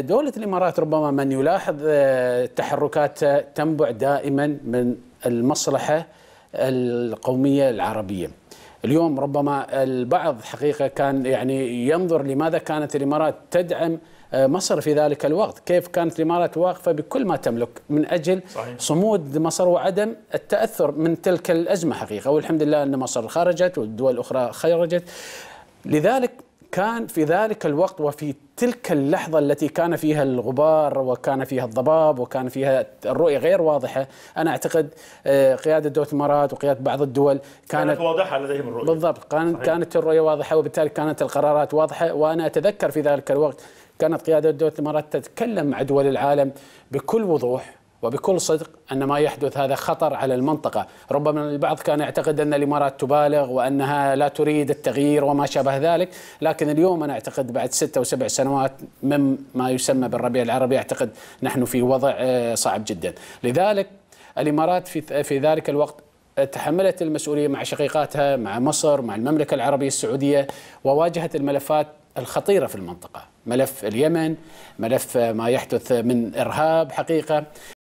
دولة الإمارات ربما من يلاحظ آه، تحركات تنبع دائما من المصلحة القومية العربية اليوم ربما البعض حقيقة كان يعني ينظر لماذا كانت الإمارات تدعم آه، مصر في ذلك الوقت كيف كانت الإمارات واقفة بكل ما تملك من أجل صحيح. صمود مصر وعدم التأثر من تلك الأزمة حقيقة والحمد لله أن مصر خرجت والدول الأخرى خرجت لذلك كان في ذلك الوقت وفي تلك اللحظة التي كان فيها الغبار وكان فيها الضباب وكان فيها الرؤية غير واضحة أنا أعتقد آه، قيادة دولة الإمارات وقيادة بعض الدول كانت, كانت واضحة لديهم الرؤية بالضبط كانت, كانت الرؤية واضحة وبالتالي كانت القرارات واضحة وأنا أتذكر في ذلك الوقت كانت قيادة دولة الإمارات تتكلم مع دول العالم بكل وضوح وبكل صدق أن ما يحدث هذا خطر على المنطقة ربما البعض كان يعتقد أن الإمارات تبالغ وأنها لا تريد التغيير وما شابه ذلك لكن اليوم أنا أعتقد بعد ستة سبع سنوات من ما يسمى بالربيع العربي أعتقد نحن في وضع آه، صعب جدا لذلك الإمارات في, في ذلك الوقت تحملت المسؤولية مع شقيقاتها مع مصر مع المملكة العربية السعودية وواجهت الملفات الخطيرة في المنطقة ملف اليمن ملف ما يحدث من إرهاب حقيقة